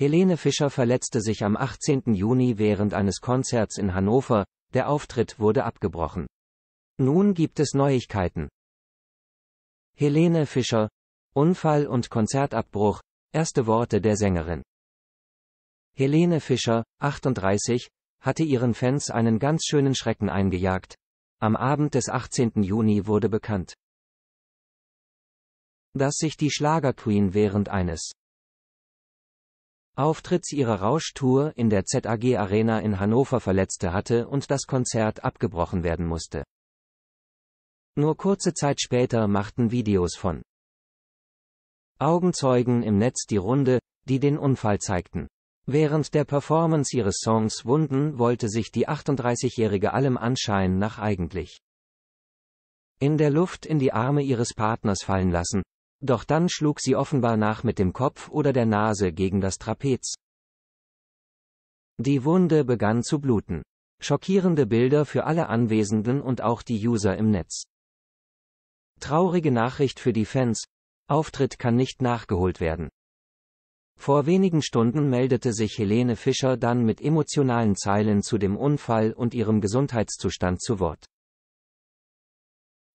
Helene Fischer verletzte sich am 18. Juni während eines Konzerts in Hannover, der Auftritt wurde abgebrochen. Nun gibt es Neuigkeiten. Helene Fischer, Unfall und Konzertabbruch, erste Worte der Sängerin. Helene Fischer, 38, hatte ihren Fans einen ganz schönen Schrecken eingejagt. Am Abend des 18. Juni wurde bekannt, dass sich die Schlagerqueen während eines Auftritts ihrer Rauschtour in der ZAG Arena in Hannover verletzte hatte und das Konzert abgebrochen werden musste. Nur kurze Zeit später machten Videos von Augenzeugen im Netz die Runde, die den Unfall zeigten. Während der Performance ihres Songs Wunden wollte sich die 38-Jährige allem Anschein nach eigentlich in der Luft in die Arme ihres Partners fallen lassen, doch dann schlug sie offenbar nach mit dem Kopf oder der Nase gegen das Trapez. Die Wunde begann zu bluten. Schockierende Bilder für alle Anwesenden und auch die User im Netz. Traurige Nachricht für die Fans. Auftritt kann nicht nachgeholt werden. Vor wenigen Stunden meldete sich Helene Fischer dann mit emotionalen Zeilen zu dem Unfall und ihrem Gesundheitszustand zu Wort.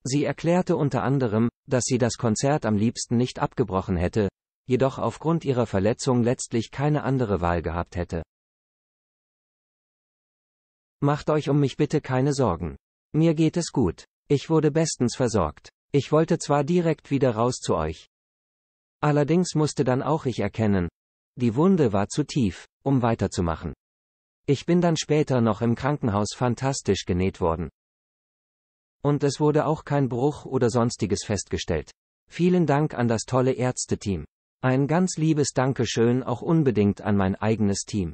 Sie erklärte unter anderem, dass sie das Konzert am liebsten nicht abgebrochen hätte, jedoch aufgrund ihrer Verletzung letztlich keine andere Wahl gehabt hätte. Macht euch um mich bitte keine Sorgen. Mir geht es gut. Ich wurde bestens versorgt. Ich wollte zwar direkt wieder raus zu euch. Allerdings musste dann auch ich erkennen. Die Wunde war zu tief, um weiterzumachen. Ich bin dann später noch im Krankenhaus fantastisch genäht worden. Und es wurde auch kein Bruch oder sonstiges festgestellt. Vielen Dank an das tolle Ärzteteam. Ein ganz liebes Dankeschön auch unbedingt an mein eigenes Team.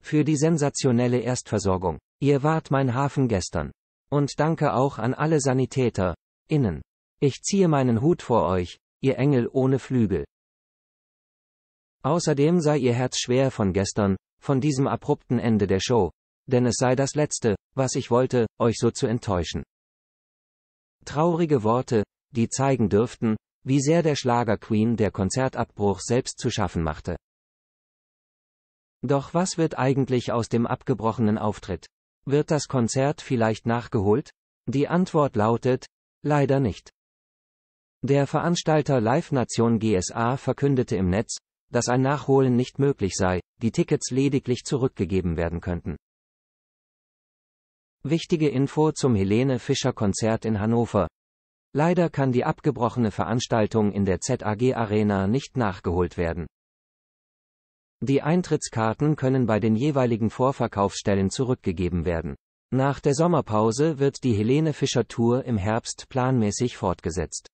Für die sensationelle Erstversorgung. Ihr wart mein Hafen gestern. Und danke auch an alle Sanitäter, innen. Ich ziehe meinen Hut vor euch, ihr Engel ohne Flügel. Außerdem sei ihr Herz schwer von gestern, von diesem abrupten Ende der Show, denn es sei das letzte, was ich wollte, euch so zu enttäuschen. Traurige Worte, die zeigen dürften, wie sehr der Schlager Queen der Konzertabbruch selbst zu schaffen machte. Doch was wird eigentlich aus dem abgebrochenen Auftritt? Wird das Konzert vielleicht nachgeholt? Die Antwort lautet, leider nicht. Der Veranstalter Live Nation GSA verkündete im Netz, dass ein Nachholen nicht möglich sei, die Tickets lediglich zurückgegeben werden könnten. Wichtige Info zum Helene Fischer Konzert in Hannover. Leider kann die abgebrochene Veranstaltung in der ZAG Arena nicht nachgeholt werden. Die Eintrittskarten können bei den jeweiligen Vorverkaufsstellen zurückgegeben werden. Nach der Sommerpause wird die Helene Fischer Tour im Herbst planmäßig fortgesetzt.